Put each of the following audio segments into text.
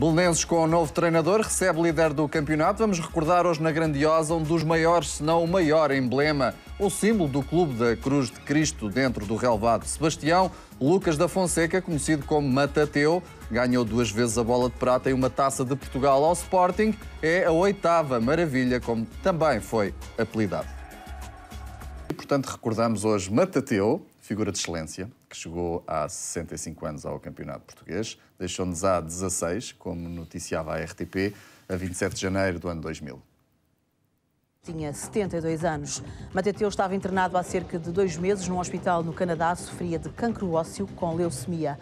Belenenses com o um novo treinador recebe o líder do campeonato. Vamos recordar hoje na Grandiosa um dos maiores, se não o maior emblema, o símbolo do clube da Cruz de Cristo dentro do relvado. Sebastião Lucas da Fonseca, conhecido como Matateu, ganhou duas vezes a bola de prata e uma taça de Portugal ao Sporting. É a oitava maravilha, como também foi apelidado. E, portanto, recordamos hoje Matateu, figura de excelência, que chegou há 65 anos ao campeonato português, deixou-nos há 16, como noticiava a RTP, a 27 de janeiro do ano 2000. Tinha 72 anos. Mateteu estava internado há cerca de dois meses num hospital no Canadá, sofria de cancro ósseo com leucemia.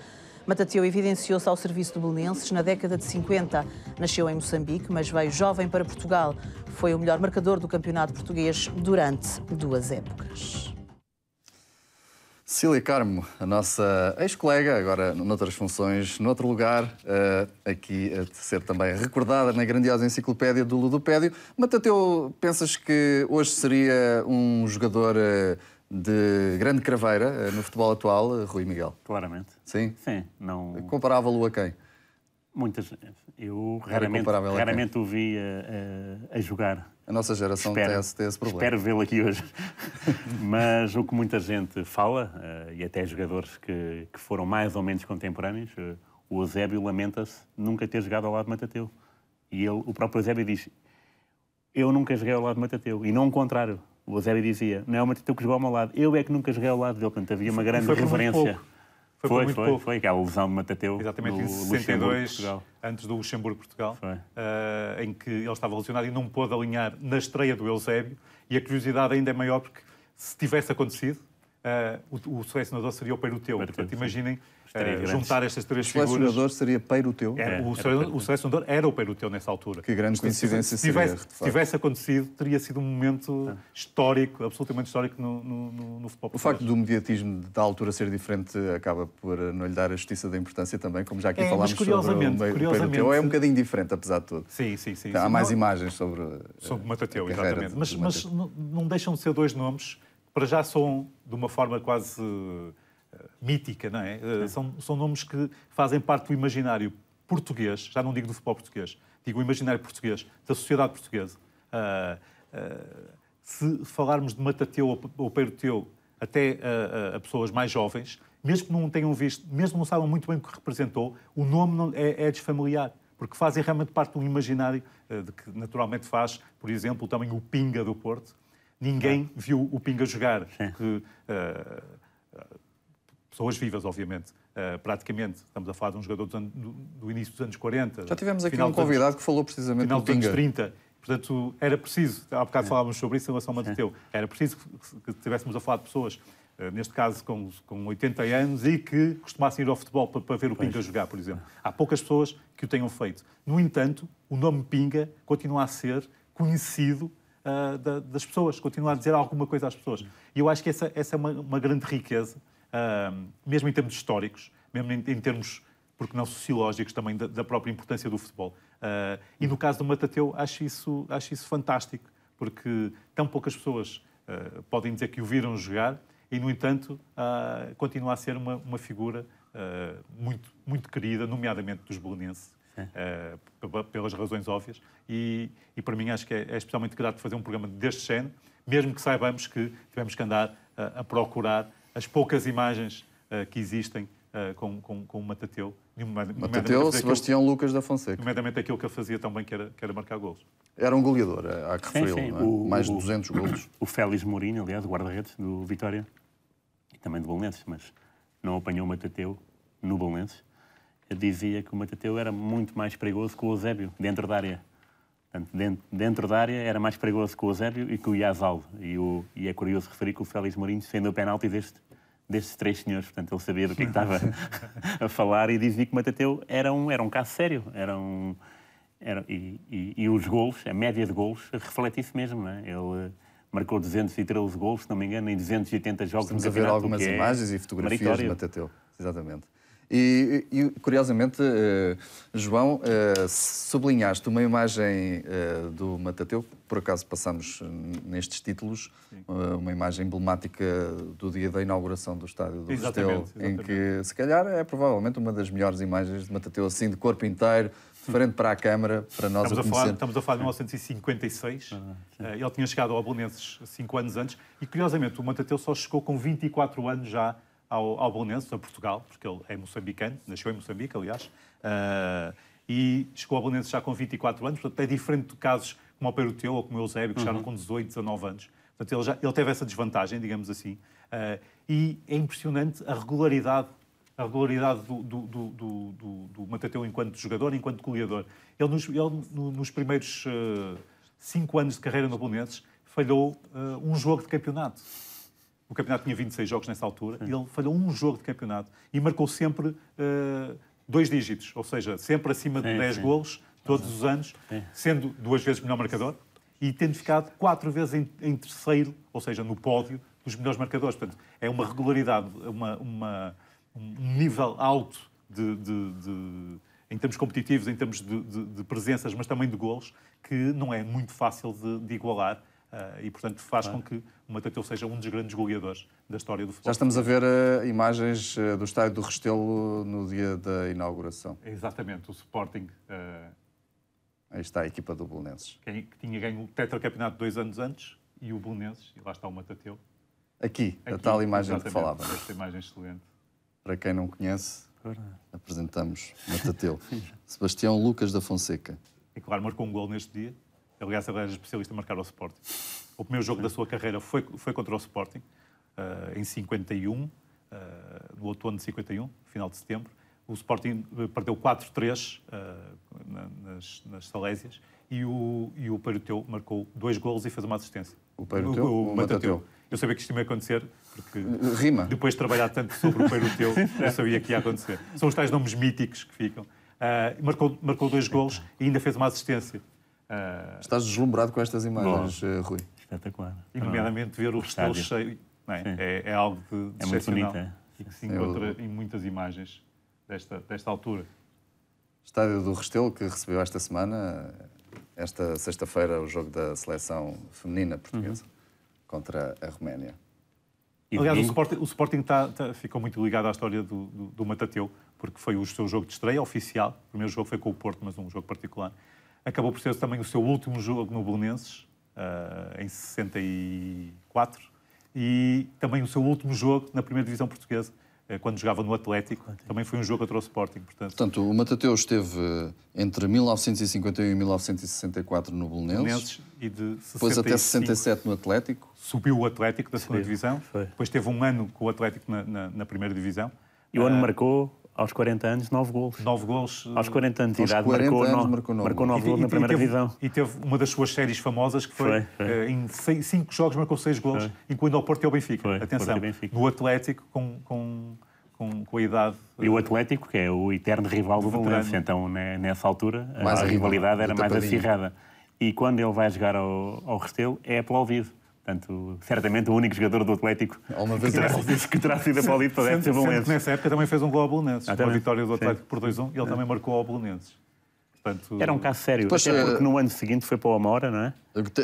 Matateu evidenciou-se ao serviço de Belenenses na década de 50. Nasceu em Moçambique, mas veio jovem para Portugal. Foi o melhor marcador do campeonato português durante duas épocas. Cília Carmo, a nossa ex-colega, agora noutras funções, noutro lugar, uh, aqui a ser também recordada na grandiosa enciclopédia do Ludopédio. Matateu, pensas que hoje seria um jogador uh, de grande craveira uh, no futebol atual, Rui Miguel? Claramente. Sim? Sim. Não... Comparava-lo a quem? Muitas. Eu raramente, raramente o vi a, a, a, jogar. A nossa geração espero, tem, esse, tem esse problema. Espero vê-lo aqui hoje. Mas o que muita gente fala, eh, e até jogadores que, que foram mais ou menos contemporâneos, eh, o Eusébio lamenta-se nunca ter jogado ao lado de Matateu. E ele, o próprio Eusébio diz: Eu nunca joguei ao lado de Matateu. E não o contrário. O Eusébio dizia: Não é o Matateu que jogou ao meu lado. Eu é que nunca joguei ao lado dele. Portanto, havia uma grande referência. Foi, foi, muito foi, pouco. foi é a lesão de Matateu. Exatamente, em 62, antes do Luxemburgo-Portugal, uh, em que ele estava lesionado e não pôde alinhar na estreia do Eusébio. E a curiosidade ainda é maior porque, se tivesse acontecido, uh, o, o selecionador seria o Peruteu. Portanto, imaginem uh, juntar estas três figuras. O selecionador seria Peiroteu? Era, o, era o, o selecionador era o Teu nessa altura. Que grande é, coincidência se tivesse, seria, se tivesse acontecido, teria sido um momento ah. histórico, absolutamente histórico no, no, no, no futebol. O facto do mediatismo da altura ser diferente acaba por eh, não lhe dar a justiça da importância também, como já aqui é, falámos curiosamente, sobre o Teu. É um bocadinho diferente, apesar de tudo. Sim, sim, sim. Então, há mais não... imagens sobre... Eh, sobre o Matateu, exatamente. Mas, mas não deixam de ser dois nomes para já são de uma forma quase mítica, não é? São, são nomes que fazem parte do imaginário português, já não digo do futebol português, digo o imaginário português, da sociedade portuguesa. Uh, uh, se falarmos de Matateu ou Peiroteu até uh, a pessoas mais jovens, mesmo que não tenham visto, mesmo que não saibam muito bem o que representou, o nome não, é, é desfamiliar, porque fazem realmente parte de um imaginário ah, de que naturalmente faz, por exemplo, também o Pinga do Porto. Ninguém viu o Pinga jogar, pessoas vivas, obviamente. Uh, praticamente, estamos a falar de um jogador do, do, do início dos anos 40. Já tivemos aqui um convidado anos, que falou precisamente final do Final dos anos 30. Portanto, era preciso, há bocado é. falávamos sobre isso em relação ao Mateu, é. era preciso que estivéssemos a falar de pessoas eh, neste caso com, com 80 anos, e que costumassem ir ao futebol para, para ver o pois. Pinga jogar, por exemplo. É. Há poucas pessoas que o tenham feito. No entanto, o nome Pinga continua a ser conhecido uh, da, das pessoas, continua a dizer alguma coisa às pessoas. Hum. E eu acho que essa, essa é uma, uma grande riqueza mesmo em termos históricos, mesmo em, termos, porque não sociológicos, também da, própria importância do futebol. Ah, e no caso do Matateu, acho isso, acho isso fantástico, porque tão poucas pessoas ah, podem dizer que o viram jogar e, no entanto, ah, continua a ser uma, uma figura muito, muito querida, nomeadamente dos bolonenses, Uh, pelas razões óbvias. E, e, para mim acho que é, é, especialmente grato fazer um programa deste género, mesmo que saibamos que tivemos que andar uh, a procurar as poucas imagens uh, que existem uh, com, com, com o Matateu. Matateu, Sebastião aquilo, Lucas da Fonseca. Nomeadamente aquilo que ele fazia também, que era, que era marcar golos. Era um goleador, eh, há que referi-lo. É? Mais de 200 golos. O Félix Mourinho, aliás, guarda-redes do Vitória, e também do Bolonenses, mas não apanhou o Matateu no Bolonenses, dizia que o Matateu era muito mais perigoso que o Eusébio, dentro da área. Portanto, dentro, dentro, da área era mais perigoso que o Eusébio e que o Iazal. E, o, e é curioso referir que o Félix Mourinho defendeu penaltis deste destes três senhores, portanto ele sabia do que, é estava a falar e dizia que o Matateu era um, era um caso sério, era um, era, e, e, e, os golos, a média de golos, reflete isso mesmo, não é? Ele eh, marcou 213 golos, se não me engano, em 280 jogos. Estamos a ver algumas é imagens e fotografias meritório. de Matateu, exatamente. E, e curiosamente, eh, João, eh, sublinhaste uma imagem eh, do Matateu, por acaso passamos nestes títulos, uma imagem emblemática do dia da inauguração do estádio do Matateu, em que se calhar é provavelmente uma das melhores imagens de Matateu, assim, de corpo inteiro, frente para a Câmara, para nós estamos a, falar, estamos a falar de 1956. Ah, ele tinha chegado ao Belenenses cinco anos antes e, curiosamente, o Matateu só chegou com 24 anos já ao, ao Belenenses, a Portugal, porque ele é moçambicano, nasceu em Moçambique, aliás, uh, e chegou ao Belenenses já com 24 anos, portanto é diferente de casos como o Teu ou como o Eusébio, que chegaram uhum. com 18, 19 anos. Portanto, ele, já, ele teve essa desvantagem, digamos assim, uh, e é impressionante a regularidade a regularidade do, do, do, do, do, do Matateu enquanto jogador, enquanto goleador. Ele nos, ele, no, nos primeiros uh, cinco anos de carreira no Belenenses falhou uh, um jogo de campeonato. O campeonato tinha 26 jogos nessa altura, Sim. ele falhou um jogo de campeonato e marcou sempre uh, dois dígitos, ou seja, sempre acima de 10 golos, todos os anos, sendo duas vezes melhor marcador e tendo ficado quatro vezes em, em, terceiro, ou seja, no pódio dos melhores marcadores. Portanto, é uma regularidade, uma, uma um nível alto de, de, de, em termos competitivos, em termos de, de, presenças, mas também de golos, que não é muito fácil de, igualar Uh, e, portanto, faz ah. com que o Mateu seja um dos grandes goleadores da história do futebol. Já estamos a ver uh, imagens uh, do estádio do Restelo no dia da inauguração. Exatamente, o Sporting. Aí está a equipa do Bolonenses. Que, que tinha ganho o tetracampeonato dois anos antes e o Bolonenses, e lá está o Matateu. Aqui, Aqui, a tal imagem que falava. Esta imagem excelente. Para quem não conhece, apresentamos Matateu. Sebastião Lucas da Fonseca. E claro, marcou um gol neste dia. Aliás, ele era especialista em marcar ao Sporting. O primeiro jogo da sua carreira foi, foi contra o Sporting, uh, em 51, uh, eh, no outono de 51, final de setembro. O Sporting eh, perdeu 4-3 uh, nas, nas Salésias e o, e o marcou dois golos e fez uma assistência. O Peiroteu, O, o, o Matateu. Eu sabia que isto ia acontecer, porque Rima. depois de trabalhar tanto sobre o Peiroteu, eu sabia que ia acontecer. São os tais nomes míticos que ficam. Uh, marcou, marcou dois golos e ainda fez uma assistência. Uh... Estás deslumbrado com estas imagens, Bom. Eh, Rui. Espetacular. E, nomeadamente, ver o Restelo cheio é? É, é? algo de, É muito bonito. E é. assim. se encontra em muitas imagens desta, desta altura. Estádio do Restelo, que recebeu esta semana, esta sexta-feira, o jogo da seleção feminina portuguesa uhum. contra a Roménia. Aliás, o Sporting, o Sporting tá, tá, ficou muito ligado à história do, do, do Matateu, porque foi o seu jogo de estreia oficial. O primeiro jogo foi com o Porto, mas um jogo particular. Acabou por ser também o seu último jogo no Belenenses, uh, em 64, e também o seu último jogo na primeira divisão portuguesa, eh, quando jogava no Atlético. Também foi um jogo contra o Sporting. Portanto, portanto o Matateu esteve eh, entre 1951 e 1964 no Belenenses, e de 65, depois até 67 no Atlético. Subiu o Atlético da segunda divisão, foi. depois teve um ano com o Atlético na, na, na primeira divisão. E o ano uh, marcou aos 40 anos, 9 gols. 9 gols. Eh, aos 40 anos de idade, 40 marcou, anos, no, marcou 9 gols e, na e, primeira divisão. E teve uma das suas séries famosas que foi, foi, foi. Uh, em 5 jogos marcou 6 gols, foi. enquanto ao Porto e ao Benfica. Foi, Atenção, ao Benfica. no Atlético com, com, com, com, a idade. E o eh, Atlético, que é o eterno rival do, do então né, nessa altura mais a, rivalidade era mais acirrada. E quando ele vai jogar ao, ao Restelo, é aplaudido Portanto, certamente o único jogador do Atlético que terá, que terá sido apelido para deve ser Nessa época também fez um gol ao Belenenses. Ah, a vitória do Atlético Sim. por 2-1 e ele também marcou ao Bolonenses. Portanto... Era um caso sério, depois, até eh, porque no ano seguinte foi para o Amora, não é?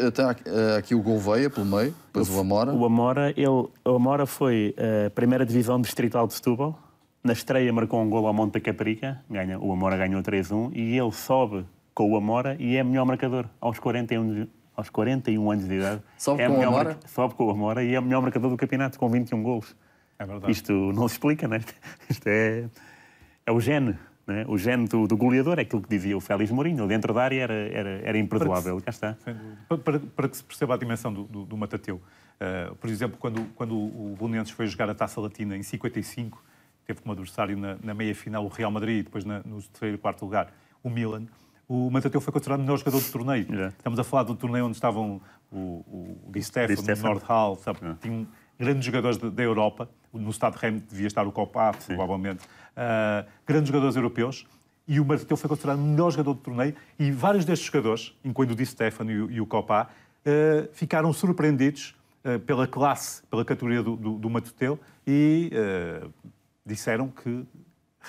Até eh, aqui o Gouveia pelo meio, depois o, Amora. O Amora, ele, o Amora foi a eh, primeira divisão distrital de Setúbal. Na estreia marcou um gol ao Monte da Caparica, ganha, o Amora ganhou 3-1 e ele sobe com o Amora e é melhor marcador aos 41 aos 41 anos de idade. Sobe é com a Sobe com Amora e é o melhor marcador do campeonato com 21 golos. É verdade. Isto não se explica, é? Isto é, é o gene. É? O gene do, do, goleador é aquilo que dizia o Félix Mourinho. Dentro da área era, era, era imperdoável. Cá está. Para, para, para, que se perceba a dimensão do, do, do Matateu. Uh, por exemplo, quando, quando o Bolonenses foi jogar a Taça Latina em 55, teve como adversário na, na meia-final o Real Madrid e depois na, no terceiro e quarto lugar o Milan o Matuteu foi considerado o melhor jogador do torneio. Yeah. Estamos a falar do torneio onde estavam o, o, Di Stefano, o Nordhall, sabe? Yeah. Tinham grandes jogadores da Europa. No estado de Rem devia estar o Copa, provavelmente. Uh, grandes jogadores europeus. E o Matuteu foi considerado o melhor jogador do torneio. E vários destes jogadores, incluindo o Di Stefano e, e o Copa, uh, ficaram surpreendidos uh, pela classe, pela categoria do, do, do e disseram que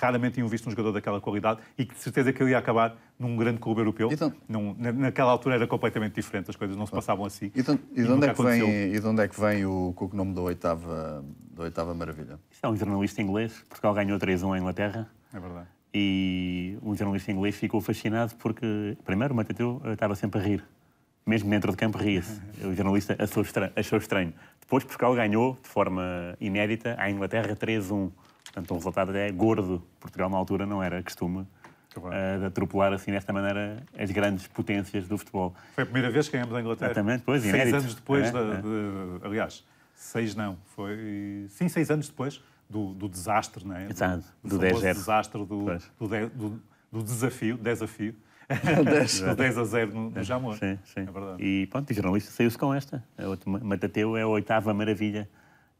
raramente tinham visto um jogador daquela qualidade e que de certeza que ele ia acabar num grande clube europeu. Então, num, naquela altura era completamente diferente, as coisas não se passavam assim. Então, é e, de onde é que vem, e de onde é que vem o, nome da oitava, da oitava maravilha? Isto é um jornalista inglês, Portugal ganhou 3-1 à Inglaterra. É verdade. E um jornalista inglês ficou fascinado porque, primeiro, o Matateu eh, estava sempre a rir. Mesmo dentro de campo, ria-se. O jornalista achou estranho. Depois, Portugal ganhou, de forma inédita, à Inglaterra 3-1. Portanto, um resultado até gordo. Portugal, na altura, não era costume uh, de atropelar assim desta maneira as grandes potências do futebol. Foi a primeira vez que ganhamos a Inglaterra. Exatamente, depois, Seis anos depois, é? da, é. de, aliás, seis não, foi... Sim, seis anos depois do, do desastre, não é? Exato, do, do, do desastre, do, do, do, desafio, desafio. do 10 a 0 no, no Jamor. Sim, sim. É verdade. E pronto, o jornalista saiu-se com esta. Matateu é a oitava maravilha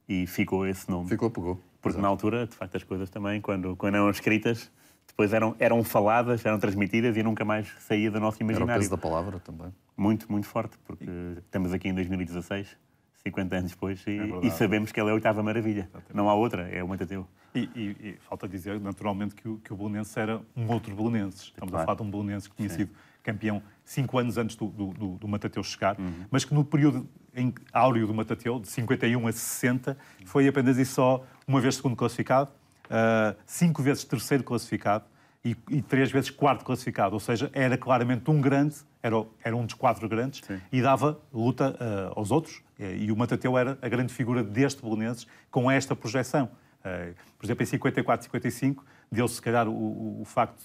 e ficou esse nome. Ficou, pegou. Porque Exato. na altura, de facto, as coisas também, quando, quando eram escritas, depois eram, eram faladas, eram transmitidas e nunca mais saía do nosso imaginário. Era o peso da palavra também. Muito, muito forte, porque e... estamos aqui em 2016, 50 anos depois, e, é e sabemos que ela é a oitava maravilha. Exatamente. Não há outra, é o Matateu. E, e, e falta dizer, naturalmente, que o, que o Belenenses era um outro Belenenses. Estamos claro. a falar de um Belenenses que tinha Sim. sido campeão cinco anos antes do, do, do, do Matateu chegar, uhum. mas que no período em áureo do Matateu, de 51 a 60, foi apenas e só uma vez segundo classificado, uh, cinco vezes terceiro classificado e, e, três vezes quarto classificado. Ou seja, era claramente um grande, era, era um dos quatro grandes Sim. e dava luta uh, aos outros. Eh, e o Matateu era a grande figura deste Bolonenses com esta projeção. Eh, por exemplo, em 54, 55, deu-se, se calhar, o, o facto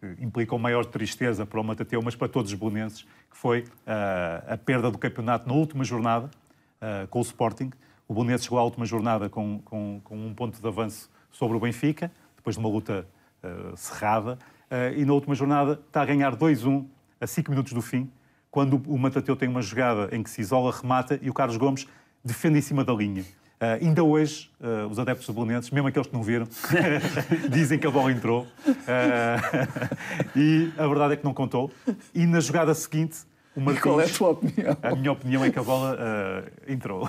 que eh, implicou maior tristeza para o Matateu, mas para todos os bolonenses, que foi uh, a perda do campeonato na última jornada uh, com o Sporting, o Belenenses chegou à última jornada com, com, com, um ponto de avanço sobre o Benfica, depois de uma luta uh, cerrada, uh, e na última jornada está a ganhar 2-1 a 5 minutos do fim, quando o Matateu tem uma jogada em que se isola, remata e o Carlos Gomes defende em cima da linha. Uh, ainda hoje, uh, os adeptos do Belenenses, mesmo aqueles que não viram, dizem que a bola entrou. Uh, e a verdade é que não contou. E na jogada seguinte, Martins, e qual é a tua opinião? A minha opinião é que a bola uh, entrou.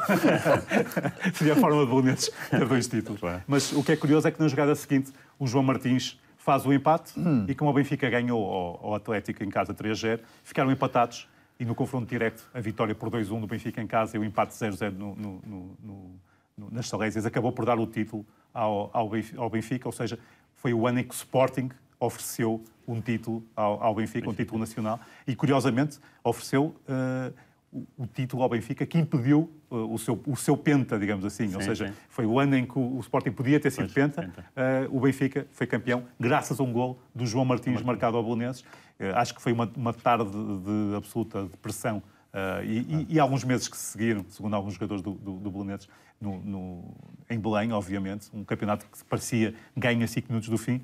Seria a forma de Belenenses ter dois títulos. Mas o que é curioso é que na jogada seguinte o João Martins faz o empate hum. e como o Benfica ganhou ao, ao Atlético em casa 3-0, ficaram empatados e no confronto direto a vitória por 2-1 do Benfica em casa e o empate 0-0 no, no, no, no, nas Salésias acabou por dar o título ao, ao Benfica, ou seja, foi o ano em que o Sporting ofereceu um título ao, ao Benfica, Benfica, um título nacional, e curiosamente ofereceu uh, o, o, título ao Benfica que impediu uh, o, seu, o seu penta, digamos assim. Sim, Ou seja, sim. foi o ano em que o, o Sporting podia ter sido pois, penta, penta. Uh, o Benfica foi campeão, graças a um gol do João Martins Martins. marcado ao Bolonenses. acho que foi uma, uma tarde de absoluta depressão. E, ah. e, e, alguns meses que se seguiram, segundo alguns jogadores do, do, do Bolonenses, no, no, em Belém, obviamente, um campeonato que parecia ganho a 5 minutos do fim,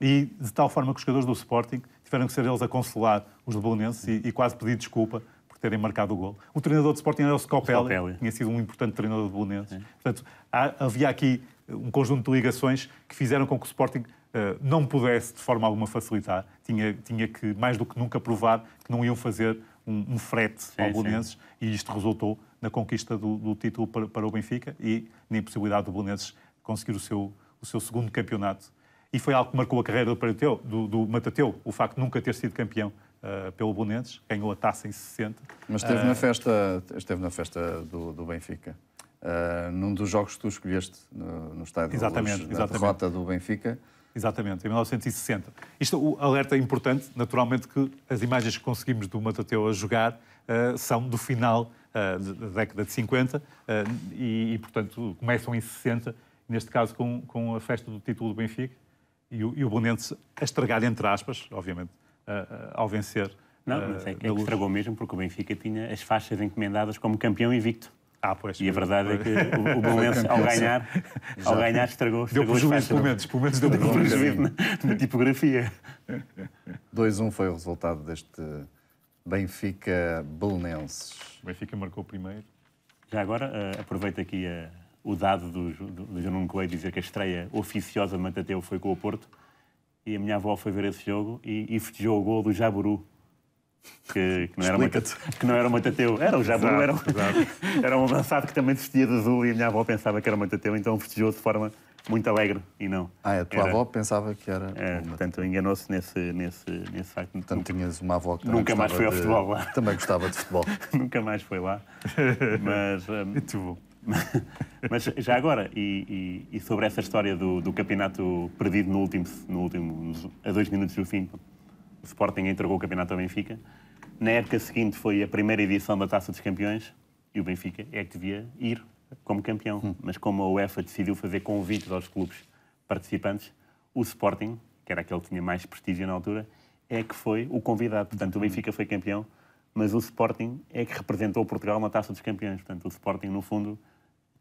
e de tal forma que os jogadores do Sporting tiveram que ser eles a consolar os Bolonenses e, e quase pedir desculpa por terem marcado o gol. O treinador do Sporting era o Scopelli, Scopelli. tinha sido um importante treinador de Bolonenses. É. Portanto, há, havia aqui um conjunto de ligações que fizeram com que o Sporting uh, não pudesse, de forma alguma, facilitar. Tinha, tinha que, mais do que nunca, provar que não iam fazer um, um frete sim, ao Bolonenses e isto resultou na conquista do, do título para, para, o Benfica e na impossibilidade do Bolonenses conseguir o seu, o seu segundo campeonato e foi algo que marcou a carreira do, Parateu, do, do Matateu, o facto de nunca ter sido campeão uh, pelo Bonentes, ganhou a taça em 60. Mas esteve, uh, na, eh, festa, esteve na festa do, do Benfica. Uh, num dos jogos que tu escolheste no, no estádio exatamente, Luz, exatamente. derrota do Benfica. Exatamente, em 1960. Isto, o alerta é importante, naturalmente que as imagens que conseguimos do Matateu a jogar uh, são do final da década de 50 e, e, portanto, começam em 60, neste caso com, com a festa do título do Benfica, e o, e o Bonense a estragar, entre aspas, obviamente, ao vencer. Não, eh, mas é, que é que estragou mesmo, porque o Benfica tinha as faixas encomendadas como campeão invicto. Ah, pois. E a verdade é que o, o Belenense, ao ganhar, ao ganhar estragou, estragou Deu prejuízo, pelo menos. Pelo menos deu, deu prejuízo na, na tipografia. 2-1 foi o resultado deste Benfica-Belenenses. O Benfica marcou primeiro. Já agora, uh, aproveito aqui a o dado do, do, do Nuno Coelho dizer que a estreia oficiosa de Matateu foi com o Porto. E a minha avó foi ver esse jogo e, e festejou o gol do Jaburu, que, que, não era Matateu, que não era o Matateu, era o Jaburu, era, era, um avançado que também vestia de azul e a minha avó pensava que era o Matateu, então festejou de forma muito alegre e não. Ah, a tua era, avó pensava que era. É, portanto, enganou-se nesse, nesse, nesse facto. Portanto, nunca, tinhas uma avó que Nunca mais foi ao de, futebol lá. Também gostava de futebol. nunca mais foi lá. Mas. Hum, muito bom. Mas já agora, e, e, e sobre essa história do, do, campeonato perdido no último, no último, a dois minutos do fim, o Sporting entregou o campeonato ao Benfica. Na época seguinte foi a primeira edição da Taça dos Campeões e o Benfica é que devia ir como campeão. Hum. Mas como a UEFA decidiu fazer convites aos clubes participantes, o Sporting, que era aquele que tinha mais prestígio na altura, é que foi o convidado. Portanto, o hum. Benfica foi campeão, mas o Sporting é que representou Portugal na Taça dos Campeões. Portanto, o Sporting, no fundo,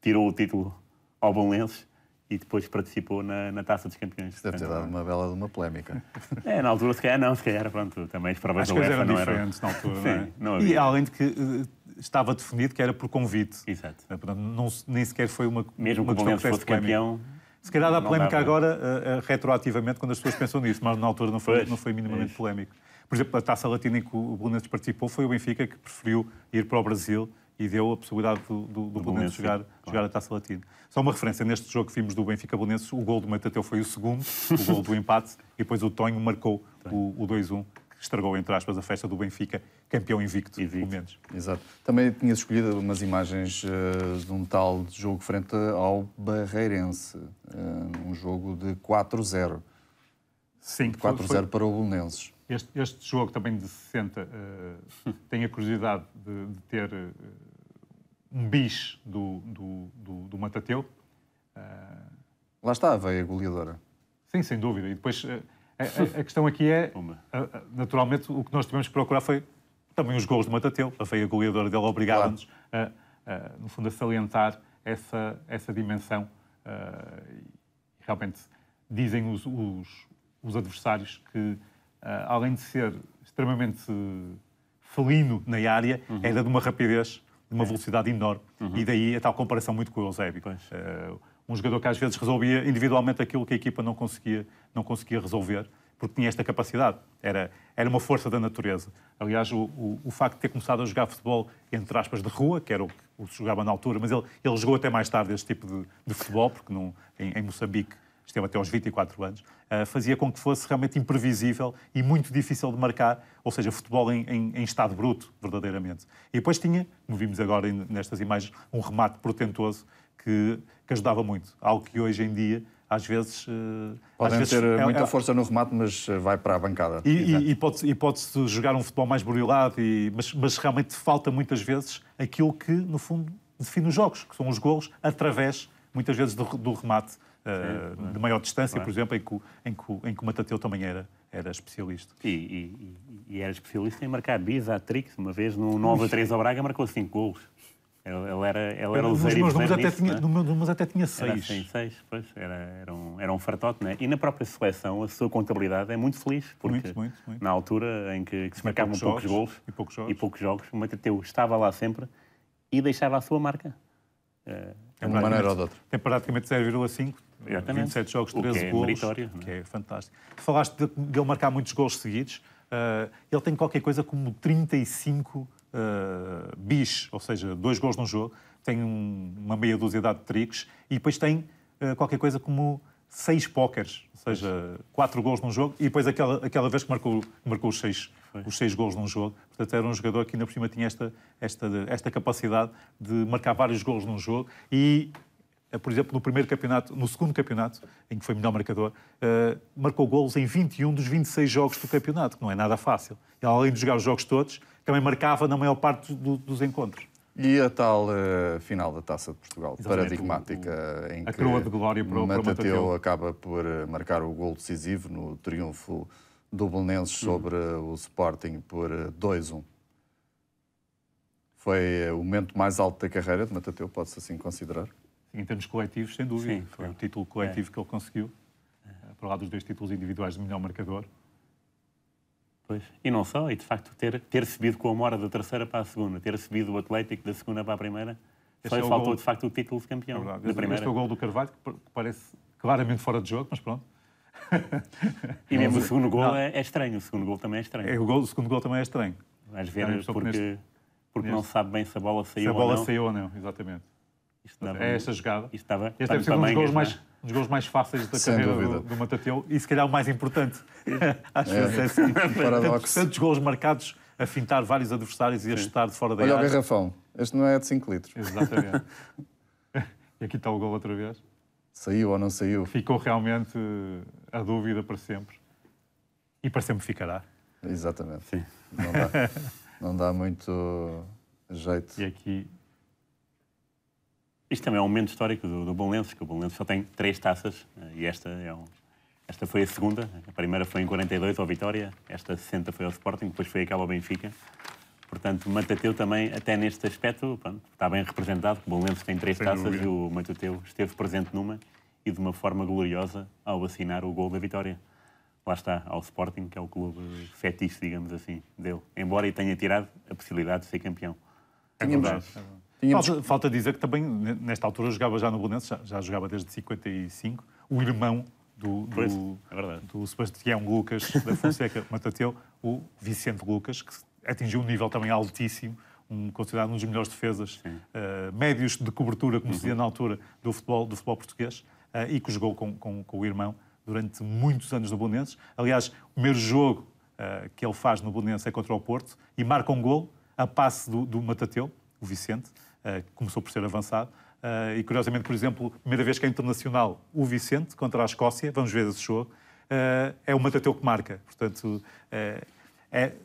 tirou o título ao Bonlenses e depois participou na, na Taça dos Campeões. Deve ter dado uma bela de uma polémica. É, na altura se calhar não, se calhar pronto, também as provas da UEFA eram não diferentes na altura, Sim, não, é? não E além de que eh, estava definido que era por convite. Exato. Eh, portanto, não, nem sequer foi uma Mesmo uma que o Bolonenses fosse campeão... Se calhar dá polémica agora, uh, uh, retroativamente, quando as pessoas pensam nisso, mas na altura não foi, pois, não foi minimamente pois. polémico. Por exemplo, a Taça Latina em que o Bolonenses participou foi o Benfica que preferiu ir para o Brasil e deu a possibilidade do, do, do jogar, claro. jogar a Taça Latina. Só uma referência, neste jogo que vimos do Benfica Belenenses, o gol do Matateu foi o segundo, o gol do empate, e depois o Tonho marcou o, o 2-1, que estragou, entre aspas, a festa do Benfica, campeão invicto, invicto. pelo menos. Exato. Também tinhas escolhido umas imagens uh, de um tal jogo frente ao Barreirense, uh, eh, um jogo de 4-0. Sim. 4-0 foi... para o Bolonenses. Este, este, jogo também de 60 uh, eh, tem a curiosidade de, de ter um bis do, do, do, do Matateu. Uh... Lá está a veia goleadora. Sim, sem dúvida. E depois uh, a, a, questão aqui é, uh, naturalmente, o que nós tivemos que procurar foi também os gols do Matateu. A veia goleadora dele obrigava-nos, claro. no fundo, a salientar essa, essa dimensão. Eh, realmente, dizem os, os, os adversários que, eh, além de ser extremamente felino na área, uhum. era de uma rapidez de uma é. velocidade enorme. Uhum. E daí a tal comparação muito com o Eusébio. Uh, um jogador que às vezes resolvia individualmente aquilo que a equipa não conseguia, não conseguia resolver, porque tinha esta capacidade. Era, era uma força da natureza. Aliás, o, o, o facto de ter começado a jogar futebol, entre aspas, de rua, que era o que o jogava na altura, mas ele, ele jogou até mais tarde este tipo de, de futebol, porque não, em, em Moçambique esteve é, até aos 24 anos, uh, fazia com que fosse realmente imprevisível e muito difícil de marcar, ou seja, futebol em, em, em estado bruto, verdadeiramente. E depois tinha, como vimos agora nestas imagens, um remate portentoso que, que ajudava muito, algo que hoje em dia às vezes. Eh, Podem às vezes, ter é muita é, força no remate, mas eh, vai para a bancada. E, e, e pode-se pode jogar um futebol mais burilado, e, mas, mas, realmente falta muitas vezes aquilo que, no fundo, define os jogos, que são os golos através, muitas vezes, do, do remate Sim, eh, de maior distância, por exemplo, em que, em que, em que o Matateu também era, era especialista. E, e, e, era especialista em marcar bis à trix. Uma vez, no 9 a 3 ao Braga, marcou 5 gols. Ele era, ele era, era os meus Mas até, tinha, é? números até tinha seis. Era seis, pois, era, era, um, era um fartote, né? E na própria seleção, a sua contabilidade é muito feliz, porque muito, muito, muito. na altura em que, que se marcavam poucos, poucos gols e poucos jogos, e poucos jogos o Matateu estava lá sempre e deixava a sua marca. Eh, é, de uma maneira ou de outra. Tem praticamente 0,5 Exatamente. 27 jogos, 13 o é golos, é que é fantástico. Falaste de, de ele marcar muitos gols seguidos. Uh, ele tem qualquer coisa como 35 uh, ah, bis, ou seja, dois gols num jogo, tem um, uma meia dúzia de tricks e depois tem uh, qualquer coisa como seis póqueres, ou seja, quatro gols num jogo e depois aquela, aquela vez que marcou, marcou os, seis, os seis gols num jogo. Portanto, era um jogador que ainda por cima tinha esta, esta, esta capacidade de marcar vários gols num jogo e é, por exemplo, no primeiro campeonato, no segundo campeonato, em que foi melhor marcador, uh, marcou golos em 21 dos 26 jogos do campeonato, que não é nada fácil. Ele, além de jogar os jogos todos, também marcava na maior parte do, dos encontros. E a tal uh, final da Taça de Portugal, Exatamente, paradigmática, o, o, em que a coroa de glória para, Matateu, Matateu acaba por eh, marcar o gol decisivo no triunfo do Belenenses uhum. sobre o Sporting por 2-1 foi o momento mais alto da carreira de Matateu, pode-se assim considerar? Em termos coletivos, sem dúvida. Sim, claro. Foi o título coletivo é. que ele conseguiu, é. para lá dos dois títulos individuais de melhor marcador. Pois, e não só, e de facto ter, ter subido com a Mora da terceira para a segunda, ter subido o Atlético da segunda para a primeira, só é faltou gol... de facto o título de campeão. É verdade. primeira. Este é o gol do Carvalho, que parece claramente fora de jogo, mas pronto. e mesmo o segundo gol é, é, estranho, o segundo gol também é estranho. É, o, gol, o segundo gol também é estranho. Vais ver, porque, porque neste... não se sabe bem se a bola saiu ou não. Se a bola saiu ou não, exatamente é essa jogada. estava, este deve ser um dos gols, mais, é? dos gols mais fáceis da Sem carreira dúvida. do, do Matateu e se calhar o mais importante. Às vezes é, é assim. Paradoxo. Tantos, tantos gols marcados a fintar vários adversários e a chutar de fora da área. Olha o garrafão. Este não é de 5 litros. Exatamente. e aqui está o gol outra vez. Saiu ou não saiu? Ficou realmente eh, a dúvida para sempre. E para sempre ficará. Exatamente. Sim. Não dá, não dá muito jeito. E aqui isto também é um momento histórico do, do Bolonenses, que o Bolonenses só tem três taças eh, e esta, é um, esta foi a segunda. A primeira foi em 42 ao Vitória, esta 60 foi ao Sporting, depois foi aquela ao Benfica. Portanto, Matateu também, até neste aspecto, pronto, está bem representado. O Bolonenses tem três Sem taças dúvida. e o Matateu esteve presente numa e de uma forma gloriosa ao assinar o gol da Vitória. Lá está, ao Sporting, que é o clube fetiche, digamos assim, dele. Embora tenha tirado a possibilidade de ser campeão. É verdade. Tínhamos... Falta, falta, dizer que também, nesta altura, jogava já no Belenenses, já, já, jogava desde 55, o irmão do, do, é do Sebastião Lucas da Fonseca Matateu, o Vicente Lucas, que atingiu um nível também altíssimo, um, considerado um dos melhores defesas, uh, médios de cobertura, como uhum. se dizia uhum. na altura, do futebol, do futebol português, uh, e que jogou com, com, com, o irmão durante muitos anos no Belenenses. Aliás, o primeiro jogo uh, que ele faz no Belenenses é contra o Porto, e marca um gol a passe do, do Matateu, o Vicente, eh, que começou por ser avançado. Eh, e curiosamente, por exemplo, primeira vez que é internacional, o Vicente contra a Escócia, vamos ver esse jogo, eh, é o Matateu que marca. Portanto, é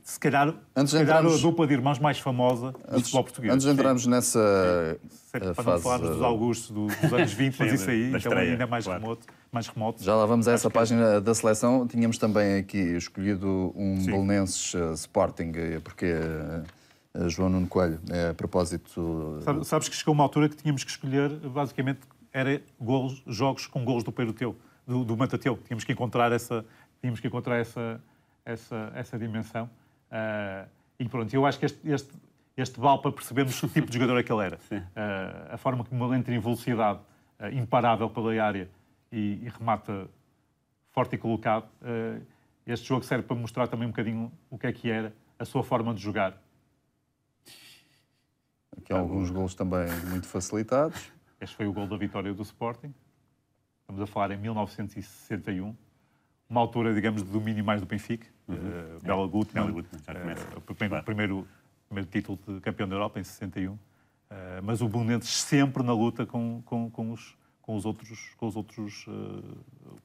se calhar, antes se calhar entrarmos... a dupla de irmãos mais famosa antes, do futebol português. Antes de entrarmos nessa. para não falarmos dos Augustos do, dos anos 20, mas isso aí então estreia, ainda mais, claro. remoto, mais remoto. Já lá vamos a essa Acho é. página da seleção. Tínhamos também aqui escolhido um Sim. Bolonenses uh, Sporting, porque. Uh, João Nuno Coelho, é a propósito... Sabe, sabes que chegou uma altura que tínhamos que escolher, basicamente, era golos, jogos com golos do Peruteu, do, do Matateu. Tínhamos que encontrar essa, tínhamos que encontrar essa, essa, essa dimensão. Uh, e pronto, eu acho que este, este, este vale para percebermos que tipo de jogador é que ele era. Uh, a forma como ele entra em velocidade, uh, imparável pela área e, e, remata forte e colocado. este jogo serve para mostrar também um bocadinho o que é que era, a sua forma de jogar que há alguns gols também muito facilitados. Este foi o gol da vitória do Sporting. Estamos a falar em 1961, uma altura, digamos, de domínio mais do Benfica. Uhum. Uh, Bela Gutmann, Bela já Uh, primeiro, primeiro, título de campeão da Europa em 61. Uh, eh, mas o Belenenses sempre na luta com, com, com, os, com os outros, com os outros uh,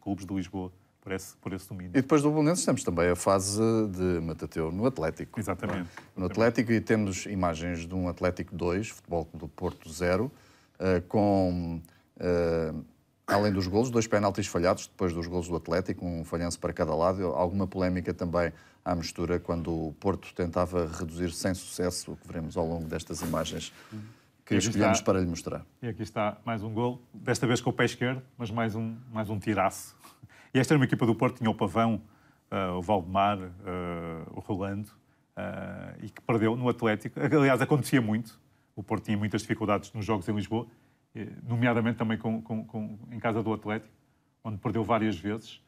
clubes de Lisboa por esse, por esse domínio. E depois do Bolonenses temos também a fase de Matateu no Atlético. Exatamente. É? No Atlético e temos imagens de um Atlético 2, Futebol do Porto 0, uh, eh, com... Uh, além dos golos, dois penaltis falhados depois dos golos do Atlético, um falhanço para cada lado. Alguma polémica também à mistura quando o Porto tentava reduzir sem sucesso, o que veremos ao longo destas imagens que escolhemos está, para lhe mostrar. E aqui está mais um gol, desta vez com o pé esquerdo, mas mais um, mais um tiraço e esta era uma equipa do Porto tinha o Pavão, uh, o Valdemar, uh, o Rolando, uh, e que perdeu no Atlético. Aliás, acontecia muito. O Porto tinha muitas dificuldades nos jogos em Lisboa, nomeadamente também com, com, com, em casa do Atlético, onde perdeu várias vezes.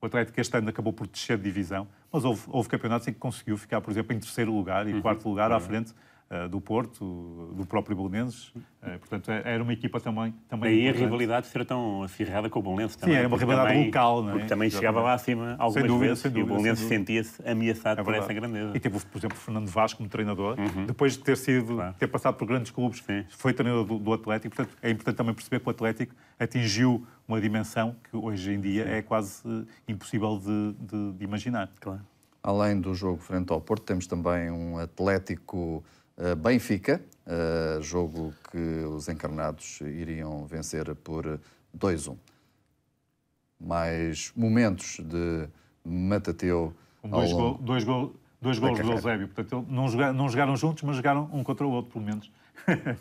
o Atlético este ano acabou por descer de divisão, mas houve, houve campeonatos em que conseguiu ficar, por exemplo, em terceiro lugar e uhum. quarto lugar uhum. à frente eh, do Porto, do próprio Bolonenses. Eh, portanto, é, era uma equipa também. também Daí a rivalidade ser tão acirrada com o Bolonenses também. Sim, é era uma rivalidade também, local, não é? Porque também chegava lá acima algumas dúvida, vezes dúvida, e o Bolonenses sentia-se ameaçado é por essa grandeza. E teve, por exemplo, Fernando Vasco como treinador, uhum. depois de ter sido, claro. ter passado por grandes clubes, Sim. foi treinador do, do Atlético. Portanto, é importante também perceber que o Atlético atingiu uma dimensão que hoje em dia Sim. é quase eh, impossível de, de, de imaginar. Claro. Além do jogo frente ao Porto, temos também um Atlético eh, Benfica, eh, jogo que os encarnados iriam vencer por 2-1. Mais momentos de Matateu. Com dois, gol, dois, gol, dois golos do Eusébio. Portanto, não jogaram, não jogaram juntos, mas jogaram um contra o outro, pelo menos.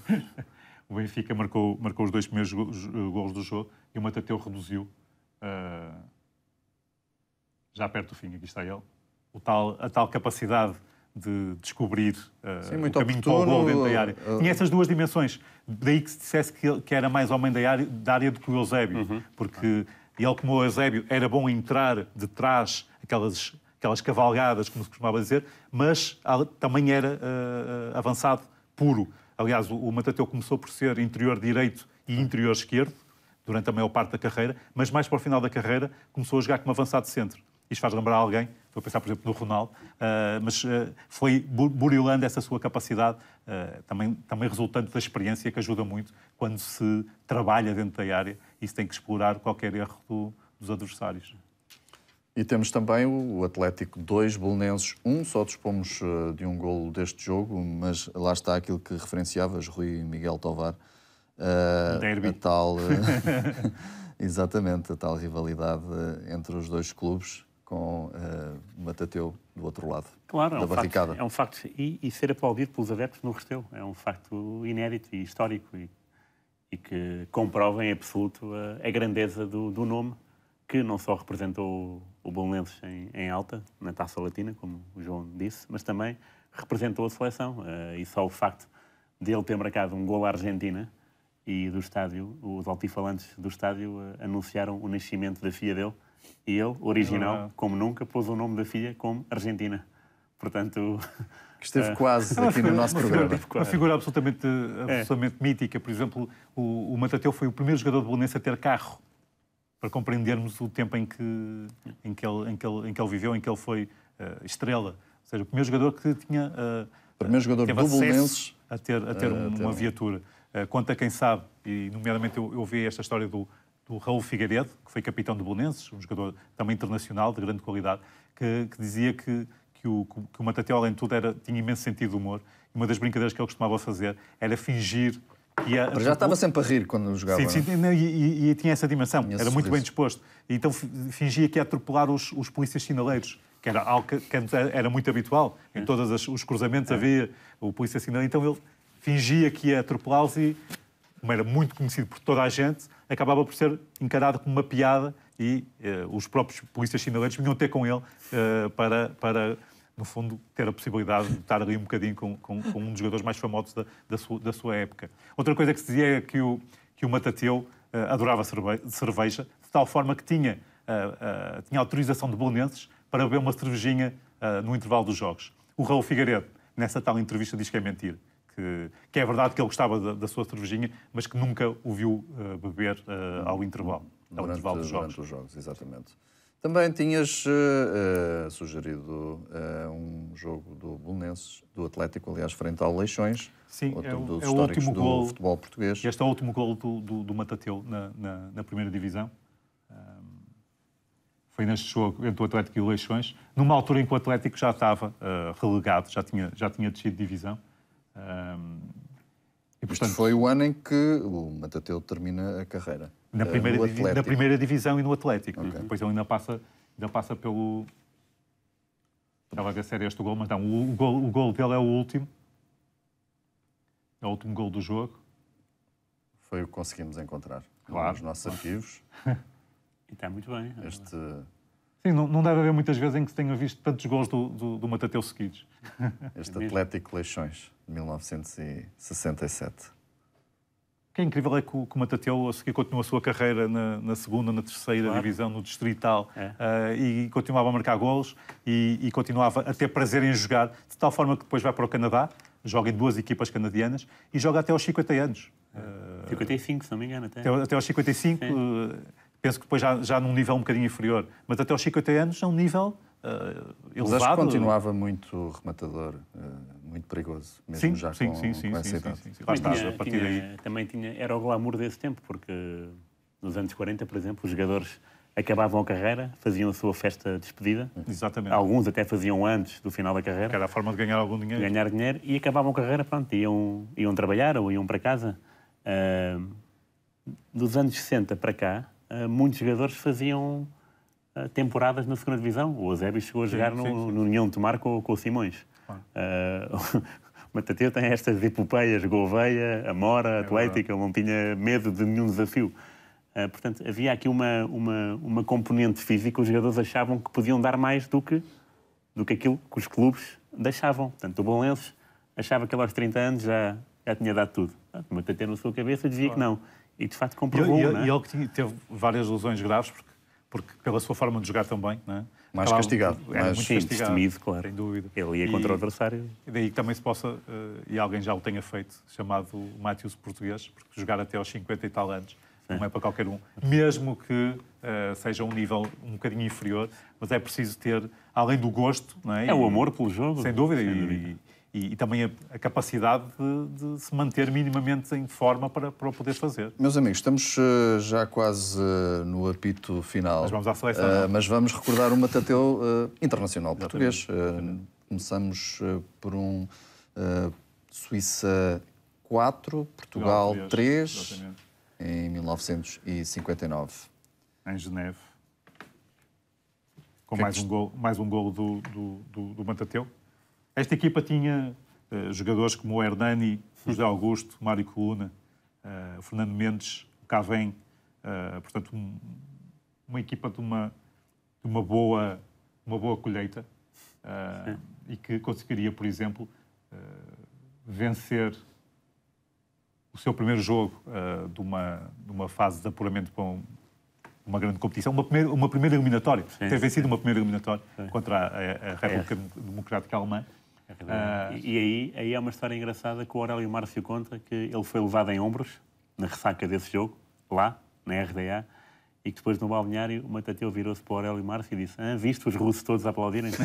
o Benfica marcou, marcou os dois primeiros golos eh, do jogo e o Matateu reduziu. Uh, já perto do fim, aqui está ele. O tal, a tal capacidade de descobrir uh, Sim, o caminho para o gol dentro da área. Uh, Tinha eh, essas duas dimensões. Daí que se dissesse que, ele, que era mais homem da área, da área do que o Eusébio, uhum. porque ele, como o Eusébio, era bom entrar de trás, aquelas, aquelas cavalgadas, como se costumava dizer, mas também era uh, avançado puro. Aliás, o, o Matateu começou por ser interior direito e interior esquerdo, durante a maior parte da carreira, mas mais para o final da carreira começou a jogar como avançado centro. Isto faz lembrar alguém Estou a pensar, por exemplo, no Ronaldo, uh, mas uh, foi burilando essa sua capacidade, uh, também, também resultante da experiência, que ajuda muito quando se trabalha dentro da área e se tem que explorar qualquer erro do, dos adversários. E temos também o Atlético 2, Bolonenses 1. Só dispomos de um golo deste jogo, mas lá está aquilo que referenciavas, Rui Miguel Tovar. Uh, Derby. A tal, exatamente, a tal rivalidade entre os dois clubes com uh, eh, Matateu do outro lado claro, é da é um barricada. Facto, é um facto, e, e, ser aplaudido pelos adeptos no Resteu, é um facto inédito e histórico e, e que comprova em absoluto a, a grandeza do, do, nome que não só representou o Bolonenses em, em, alta, na Taça Latina, como o João disse, mas também representou a seleção uh, e só o facto de ele ter marcado um gol à Argentina e do estádio, os altifalantes do estádio uh, anunciaram o nascimento da filha dele, e ele, original, como nunca, pôs o nome da filha como Argentina. Portanto. Que esteve eh, quase é aqui no nosso uma programa. Figura, uma figura absolutamente, é. absolutamente é. mítica. Por exemplo, o, o Matateu foi o primeiro jogador de Bolonense a ter carro, para compreendermos o tempo em que, em que, ele, em que, ele, em que ele viveu, em que ele foi uh, estrela. Ou seja, o primeiro jogador que tinha. Uh, o primeiro jogador do Bolonenses a ter, a ter uma, uma viatura. Uh, conta quem sabe, e nomeadamente eu, eu vi esta história do, do Raul Figueiredo, que foi capitão do Belenenses, um jogador também internacional de grande qualidade, que, que dizia que, que o, que o além de tudo, era, tinha imenso sentido de humor. E uma das brincadeiras que ele costumava fazer era fingir que já estava sempre a rir quando jogava. Sim, sim é? e, e, e, tinha essa dimensão, tinha era sorriso. muito bem disposto. Então fingia que ia atropelar os, os polícias sinaleiros, que era algo que, que era muito habitual. Em é. todos os cruzamentos é. havia o polícia sinaleiro. Então ele fingia que ia atropelá-los e como era muito conhecido por toda a gente, acabava por ser encarado como uma piada e uh, os próprios polícias sinaleiros vinham ter com ele uh, para, para, no fundo, ter a possibilidade de estar ali um bocadinho com, com, com um dos jogadores mais famosos da, da, sua, da, sua, época. Outra coisa que se dizia é que o, que o Matateu uh, adorava cerveja, de tal forma que tinha, tinha autorização de bolonenses para beber uma cervejinha no intervalo dos jogos. O Raul Figueiredo, nessa tal entrevista, diz que é mentira que, que é verdade que ele gostava da, da sua cervejinha, mas que nunca o viu uh, beber uh, ao intervalo, ao durante, intervalo dos jogos. os jogos, exatamente. Também tinhas uh, sugerido uh, um jogo do Bolonenses, do Atlético, aliás, frente ao Leixões. Sim, outro é o, dos é o último do gol, futebol português. Este é o último gol do, do, do Matateu na, na, na, primeira divisão. foi neste jogo entre o Atlético e o Leixões, numa altura em que o Atlético já estava uh, relegado, já tinha, já tinha descido divisão. Um, e, portanto, Isto foi o ano em que o Matateu termina a carreira. Na eh, primeira, na primeira divisão e no Atlético. Okay. Depois ele ainda passa, ainda passa pelo. Estava a ver sério este gol, mas não, o, o, gol, o gol dele é o último. É o último gol do jogo. Foi o que conseguimos encontrar claro. nos nossos arquivos. e está muito bem. É este... Sim, não, não, deve haver muitas vezes em que se tenha visto tantos gols do, do, do Matateu seguidos. Este é Atlético Leixões. 1967. O que é incrível é que o, Matateu a seguir continua a sua carreira na, na segunda, na terceira claro. divisão, no distrital, é. uh, e continuava a marcar golos e, e continuava a ter prazer em jogar, de tal forma que depois vai para o Canadá, joga em duas equipas canadianas e joga até aos 50 anos. É. Uh, 55, se não me engano, até. Até, até aos 55, uh, eh, penso que depois já, já num nível um bocadinho inferior, mas até aos 50 anos é um nível uh, ah, elevado. Mas acho que continuava muito rematador, uh, muito perigoso, mesmo sim, já sim, com, sim, sim, essa sim, idade. Sim, sim, Mas tinha, a tinha, daí... Também tinha, era o glamour desse tempo, porque nos anos 40, por exemplo, os jogadores acabavam a carreira, faziam a sua festa de despedida. Exatamente. Alguns até faziam antes do final da carreira. Que era a forma de ganhar algum dinheiro. Ganhar dinheiro e acabavam a carreira, pronto, iam, iam trabalhar ou iam para casa. Uh, dos anos 60 para cá, uh, muitos jogadores faziam eh, temporadas na segunda divisão. O Azebis chegou a jogar sim, sim, no, União de Tomar com, com o Simões. Ah. Uh, Matateu tem estas epopeias, Gouveia, Amora, é Atlética, ele não tinha medo de nenhum desafio. Uh, portanto, havia aqui uma, uma, uma componente física, os jogadores achavam que podiam dar mais do que, do que aquilo que os clubes deixavam. Portanto, o Bolenses achava que ele aos 30 anos já, já tinha dado tudo. O Matateu na sua cabeça dizia claro. que não. E de facto comprovou. E, e, é? e ele que teve várias lesões graves, porque porque pela sua forma de jogar também, não é? mais castigado, é mais muito sim, castigado, destemido, claro. Sem dúvida. Ele ia contra e, o adversário. E daí que também se possa, uh, e alguém já o tenha feito, chamado Matheus Português, porque jogar até aos 50 e tal anos não é para qualquer um, mesmo que uh, seja um nível um bocadinho inferior, mas é preciso ter, além do gosto... não É? é, o amor pelo jogo. Sem dúvida. Sem dúvida. E, e, e também a, a capacidade de, de, se manter minimamente em forma para, para o poder fazer. Meus amigos, estamos eh, já quase eh, no apito final. Mas vamos à seleção. Uh, mas vamos recordar um Matateu internacional Exatamente. português. começamos por um Suíça 4, Portugal, 3, Exatamente. em 1959. Em Geneve com é mais um gol, mais um gol do, do, do, do esta equipa tinha uh, jogadores como o Hernani, José Augusto, Mário Coluna, uh, Fernando Mendes, o Cavém. Uh, eh, portanto, um, uma equipa de uma, de uma, boa, uma boa colheita e que conseguiria, por exemplo, vencer o seu primeiro jogo de, uma, de uma fase de apuramento para um, uma grande competição, uma primeira, uma primeira eliminatória, sim, ter vencido sim. uma primeira eliminatória sim. contra a, a República é. Democrática Alemã é ah. e aí, aí há uma história engraçada que o Aurélio Márcio conta que ele foi levado em ombros, na ressaca desse jogo, lá, na RDA, e que depois no balneário o Matateu virou-se para o Aurélio Márcio e disse: ah, Viste os russos todos aplaudirem?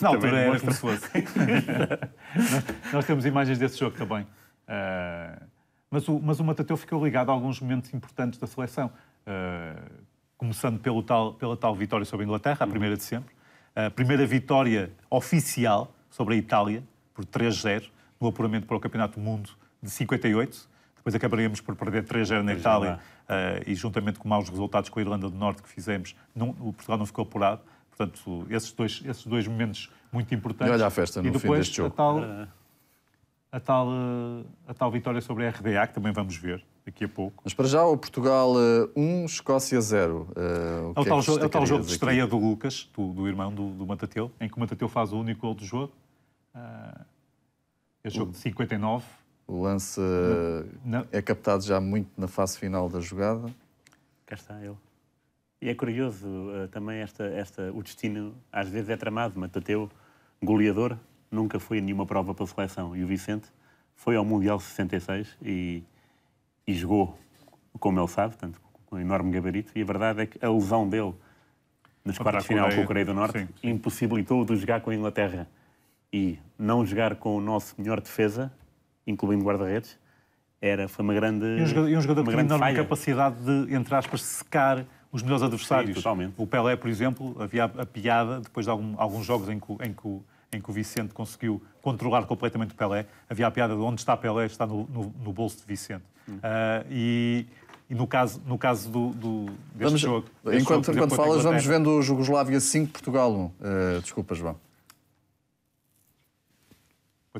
na altura era se fosse. nós, nós, temos imagens desse jogo também. Uh, mas, o, mas o Matateu ficou ligado a alguns momentos importantes da seleção, uh, começando pelo tal, pela tal vitória sobre a Inglaterra, a uhum. primeira de sempre a primeira vitória oficial sobre a Itália, por 3-0, no apuramento para o Campeonato do Mundo de 58. Depois acabaríamos por perder 3-0 na Itália uh, e, juntamente com maus resultados com a Irlanda do Norte que fizemos, não, o Portugal não ficou apurado. Portanto, esses dois, esses dois momentos muito importantes. E olha a festa no e depois, fim deste jogo. A tal, ah a tal, eh, a tal vitória sobre a RDA, que também vamos ver daqui a pouco. Mas para já o Portugal 1, eh, um, Escócia 0. Uh, eh, é, é, é, o tal, é jogo, tal jogo de estreia do Lucas, do, do irmão do, do, Matateu, em que o Matateu faz o único gol do jogo. Uh, é jogo o, de 59. O lance Não. é captado já muito na fase final da jogada. Cá está ele. E é curioso uh, também esta, esta, o destino, às vezes é tramado. Matateu, goleador, nunca foi a nenhuma prova para a seleção. E o Vicente foi ao Mundial 66 e, e jogou, como ele sabe, tanto com um enorme gabarito. E a verdade é que a lesão dele nas quartas de final com o Coreia do Norte impossibilitou-o impossibilitou de jogar com a Inglaterra. E não jogar com o nosso melhor defesa, incluindo guarda-redes, era, foi uma grande. E um jogador, e um jogador uma que grande enorme falha. capacidade de, entre aspas, secar os melhores adversários. Sim, totalmente. O Pelé, por exemplo, havia a piada, depois de algum, alguns jogos em que, em que o em que o Vicente conseguiu controlar completamente o Pelé. Havia a piada de onde está Pelé, está no, no, no bolso de Vicente. Uh, e, e, no caso, no caso do, do deste vamos, jogo... Deste enquanto, jogo, enquanto falas, vamos vendo o Jugoslávia 5, Portugal 1. Uh, ah, desculpa, João.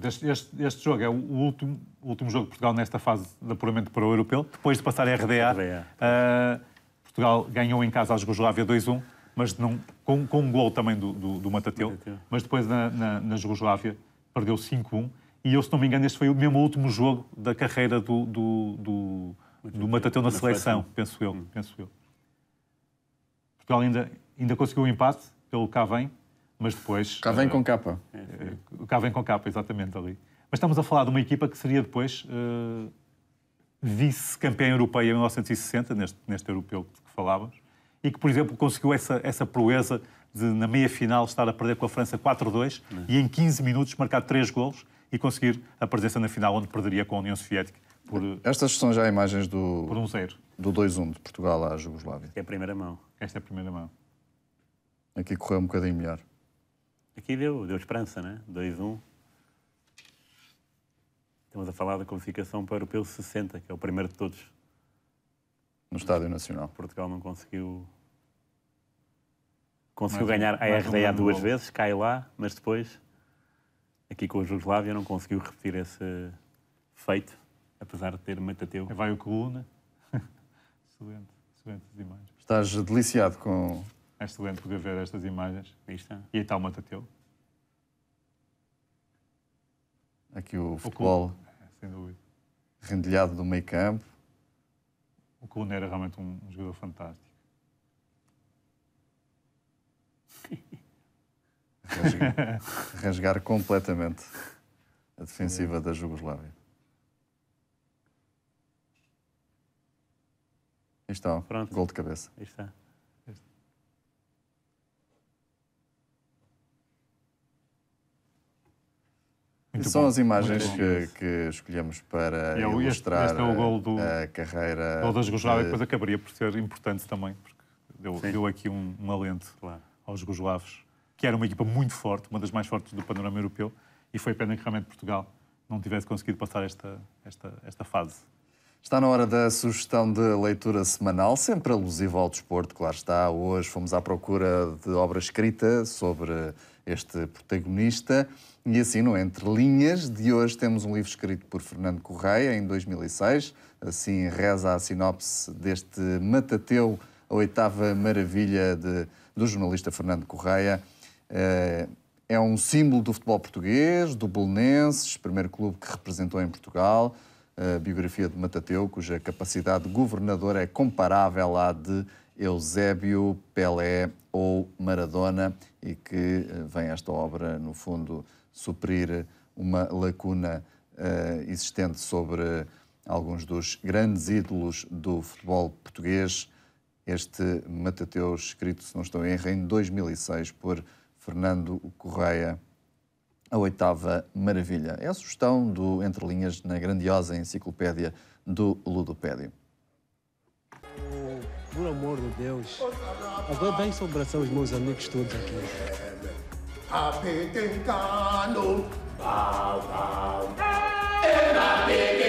Este, este, este, jogo é o último, o último jogo de Portugal nesta fase de apuramento para o europeu. Depois de passar a RDA, RDA. Uh, ah, Portugal ganhou em casa a Jugoslávia 2-1 mas não, com, com um gol também do, do, do Matateu, Mas depois na, na, na Jugoslávia perdeu 5-1. E eu, se não me engano, este foi o mesmo último jogo da carreira do, do, do, do Matateu na, seleção, penso eu. Hum. Penso eu. Portugal ainda, ainda conseguiu o um empate pelo cá vem, mas depois. Cá vem uh, com capa. É, eh, o cá vem com capa, exatamente ali. Mas estamos a falar de uma equipa que seria depois uh, vice-campeã europeia em 1960, neste, neste europeu de que falavas e que, por exemplo, conseguiu essa, essa proeza de, na meia-final, estar a perder com a França 4-2 né. e, em 15 minutos, marcar 3 golos e conseguir a presença na final, onde perderia com a União Soviética. Por, Estas são já imagens do... um Do 2-1 de Portugal à Jugoslávia. É a primeira mão. Esta é a primeira mão. Aqui correu um bocadinho melhor. Aqui deu, deu esperança, é? Né? 2-1. Estamos a falar da qualificação para o europeu 60, que é o primeiro de todos no Estádio Nacional. Portugal não conseguiu. Conseguiu mas, ganhar a RDA duas vezes, cai lá, mas depois, aqui com a Jugoslávia, não conseguiu repetir esse feito, apesar de ter Matateu. Vai o Coluna. excelente, excelentes imagens. Estás deliciado com. É excelente poder ver estas imagens. Está? E aí está o Matateu. Aqui o futebol. O é, sem dúvida. Rendilhado do meio campo. Kuhn era realmente um, jogador fantástico. Rasgar, rasgar completamente a defensiva da Jugoslávia. Aí está, Pronto. gol de cabeça. Aí está. Muito São bom. as imagens que, que, escolhemos para é, ilustrar este, este é o gol do, a carreira. O da Jugoslávia, depois acabaria por ser importante também, porque deu, deu aqui um, um alento claro. aos jugoslavos, que era uma equipa muito forte, uma das mais fortes do panorama europeu, e foi pena que realmente Portugal não tivesse conseguido passar esta, esta, esta fase. Está na hora da sugestão de leitura semanal, sempre alusivo ao desporto, claro está. Hoje fomos à procura de obra escrita sobre este protagonista. E assim, no Entre Linhas de hoje, temos um livro escrito por Fernando Correia em 2006. Assim reza a sinopse deste Matateu, a oitava maravilha de, do jornalista Fernando Correia. Eh, é um símbolo do futebol português, do Bolonenses, primeiro clube que representou em Portugal a biografia de Matateu, cuja capacidade governadora é comparável à de Eusébio, Pelé ou Maradona, e que eh, vem esta obra, no fundo, suprir uma lacuna uh, existente sobre alguns dos grandes ídolos do futebol português. Este Matateu escrito, se não estou em erro, em 2006 por Fernando Correia a oitava maravilha. É a sugestão do Entre Linhas na grandiosa enciclopédia do Ludopédio. por amor de Deus, agora bem sobração os meus amigos todos aqui. Apetencano, bau, bau,